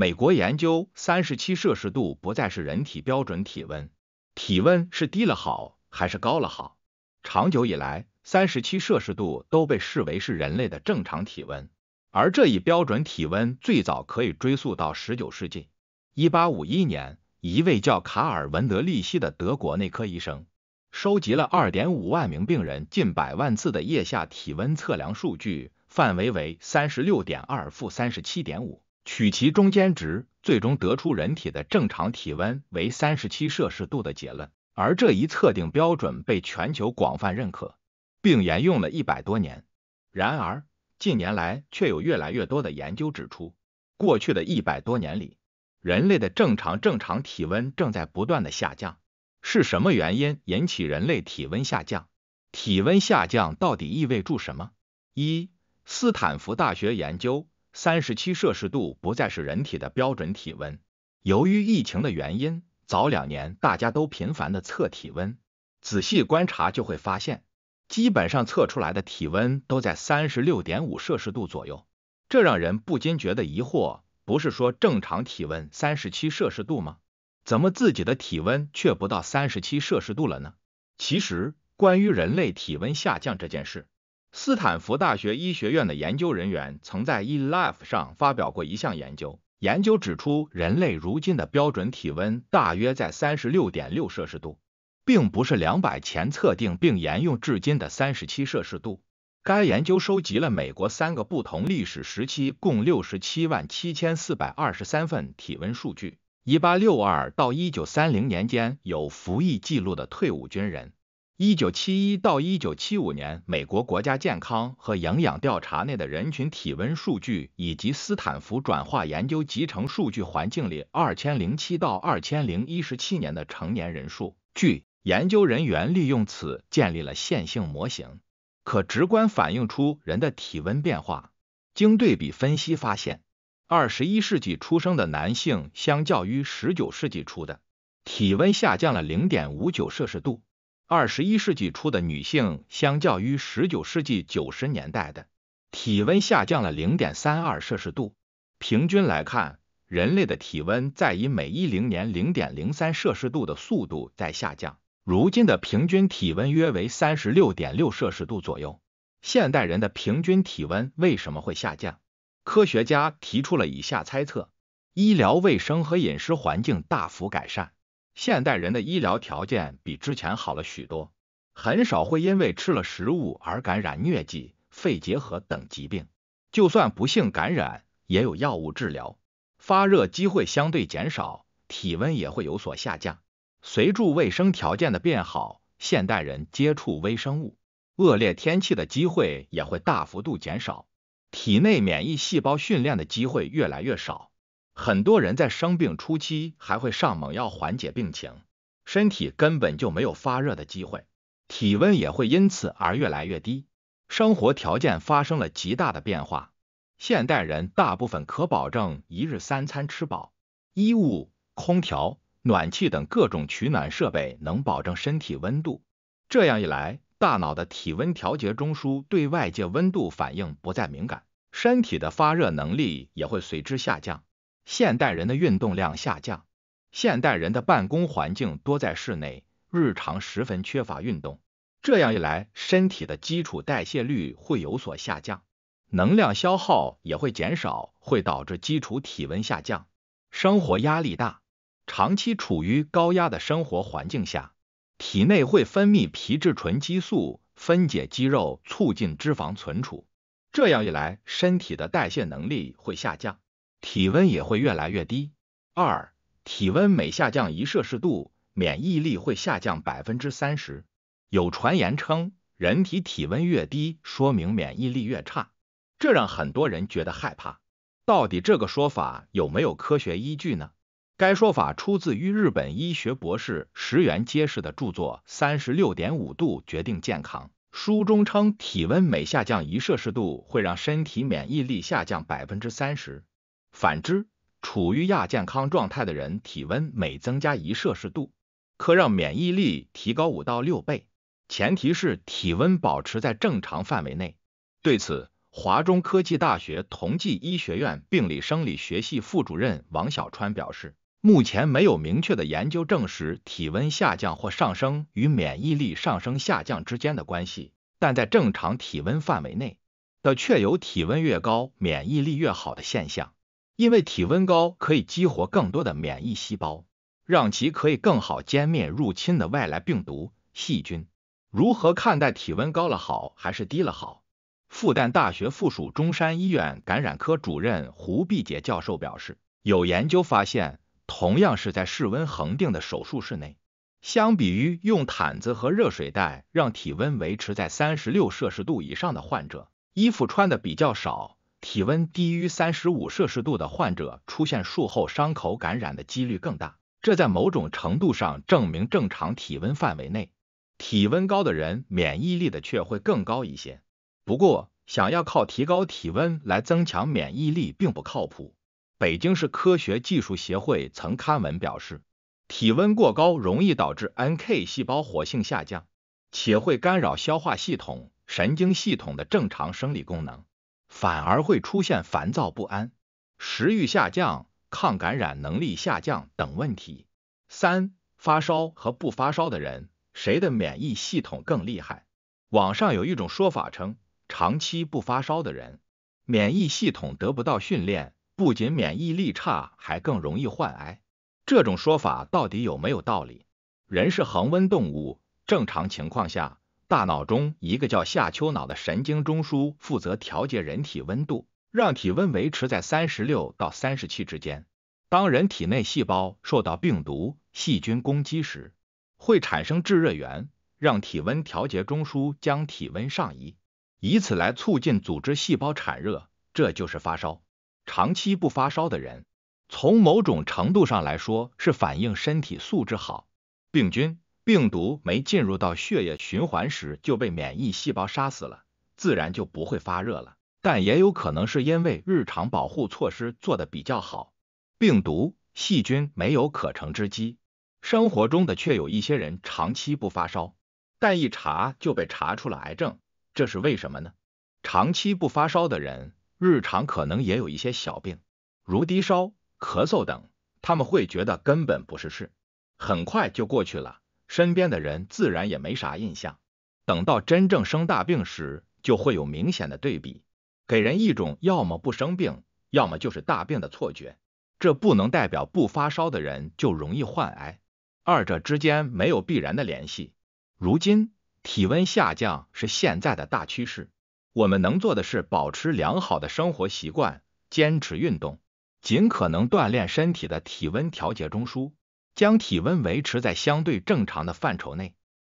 美国研究，三十七摄氏度不再是人体标准体温。体温是低了好，还是高了好？长久以来，三十七摄氏度都被视为是人类的正常体温。而这一标准体温最早可以追溯到十九世纪，一八五一年，一位叫卡尔文德利希的德国内科医生收集了二点五万名病人近百万次的腋下体温测量数据，范围为三十六点二负三十七点五。取其中间值，最终得出人体的正常体温为三十七摄氏度的结论。而这一测定标准被全球广泛认可，并沿用了一百多年。然而，近年来却有越来越多的研究指出，过去的一百多年里，人类的正常正常体温正在不断的下降。是什么原因引起人类体温下降？体温下降到底意味着什么？一，斯坦福大学研究。三十七摄氏度不再是人体的标准体温。由于疫情的原因，早两年大家都频繁的测体温，仔细观察就会发现，基本上测出来的体温都在三十六点五摄氏度左右。这让人不禁觉得疑惑：不是说正常体温三十七摄氏度吗？怎么自己的体温却不到三十七摄氏度了呢？其实，关于人类体温下降这件事，斯坦福大学医学院的研究人员曾在《eLife》上发表过一项研究，研究指出，人类如今的标准体温大约在三十六点六摄氏度，并不是两百前测定并沿用至今的三十七摄氏度。该研究收集了美国三个不同历史时期共六十七万七千四百二十三份体温数据，一八六二到一九三零年间有服役记录的退伍军人。一九七一到一九七五年，美国国家健康和营养调查内的人群体温数据，以及斯坦福转化研究集成数据环境里二千零七到二千零一十七年的成年人数，据研究人员利用此建立了线性模型，可直观反映出人的体温变化。经对比分析发现，二十一世纪出生的男性相较于十九世纪初的，体温下降了零点五九摄氏度。二十一世纪初的女性，相较于十九世纪九十年代的，体温下降了零点三二摄氏度。平均来看，人类的体温在以每一零年零点零三摄氏度的速度在下降。如今的平均体温约为三十六点六摄氏度左右。现代人的平均体温为什么会下降？科学家提出了以下猜测：医疗卫生和饮食环境大幅改善。现代人的医疗条件比之前好了许多，很少会因为吃了食物而感染疟疾、肺结核等疾病。就算不幸感染，也有药物治疗，发热机会相对减少，体温也会有所下降。随住卫生条件的变好，现代人接触微生物、恶劣天气的机会也会大幅度减少，体内免疫细胞训练的机会越来越少。很多人在生病初期还会上猛药缓解病情，身体根本就没有发热的机会，体温也会因此而越来越低。生活条件发生了极大的变化，现代人大部分可保证一日三餐吃饱，衣物、空调、暖气等各种取暖设备能保证身体温度。这样一来，大脑的体温调节中枢对外界温度反应不再敏感，身体的发热能力也会随之下降。现代人的运动量下降，现代人的办公环境多在室内，日常十分缺乏运动。这样一来，身体的基础代谢率会有所下降，能量消耗也会减少，会导致基础体温下降。生活压力大，长期处于高压的生活环境下，体内会分泌皮质醇激素，分解肌肉，促进脂肪存储。这样一来，身体的代谢能力会下降。体温也会越来越低。二，体温每下降一摄氏度，免疫力会下降百分之三十。有传言称，人体体温越低，说明免疫力越差，这让很多人觉得害怕。到底这个说法有没有科学依据呢？该说法出自于日本医学博士石原结实的著作《三十六点五度决定健康》，书中称体温每下降一摄氏度，会让身体免疫力下降百分之三十。反之，处于亚健康状态的人，体温每增加一摄氏度，可让免疫力提高五到六倍。前提是体温保持在正常范围内。对此，华中科技大学同济医学院病理生理学系副主任王小川表示，目前没有明确的研究证实体温下降或上升与免疫力上升下降之间的关系，但在正常体温范围内的确有体温越高免疫力越好的现象。因为体温高可以激活更多的免疫细胞，让其可以更好歼灭入侵的外来病毒、细菌。如何看待体温高了好还是低了好？复旦大学附属中山医院感染科主任胡碧杰教授表示，有研究发现，同样是在室温恒定的手术室内，相比于用毯子和热水袋让体温维持在三十六摄氏度以上的患者，衣服穿的比较少。体温低于三十五摄氏度的患者，出现术后伤口感染的几率更大。这在某种程度上证明，正常体温范围内，体温高的人免疫力的确会更高一些。不过，想要靠提高体温来增强免疫力并不靠谱。北京市科学技术协会曾刊文表示，体温过高容易导致 NK 细胞活性下降，且会干扰消化系统、神经系统的正常生理功能。反而会出现烦躁不安、食欲下降、抗感染能力下降等问题。三、发烧和不发烧的人，谁的免疫系统更厉害？网上有一种说法称，长期不发烧的人，免疫系统得不到训练，不仅免疫力差，还更容易患癌。这种说法到底有没有道理？人是恒温动物，正常情况下。大脑中一个叫下丘脑的神经中枢负责调节人体温度，让体温维持在三十六到三十七之间。当人体内细胞受到病毒、细菌攻击时，会产生制热源，让体温调节中枢将体温上移，以此来促进组织细胞产热，这就是发烧。长期不发烧的人，从某种程度上来说是反映身体素质好。病菌。病毒没进入到血液循环时就被免疫细胞杀死了，自然就不会发热了。但也有可能是因为日常保护措施做得比较好，病毒细菌没有可乘之机。生活中的却有一些人长期不发烧，但一查就被查出了癌症，这是为什么呢？长期不发烧的人，日常可能也有一些小病，如低烧、咳嗽等，他们会觉得根本不是事，很快就过去了。身边的人自然也没啥印象，等到真正生大病时，就会有明显的对比，给人一种要么不生病，要么就是大病的错觉。这不能代表不发烧的人就容易患癌，二者之间没有必然的联系。如今，体温下降是现在的大趋势，我们能做的是保持良好的生活习惯，坚持运动，尽可能锻炼身体的体温调节中枢。将体温维持在相对正常的范畴内。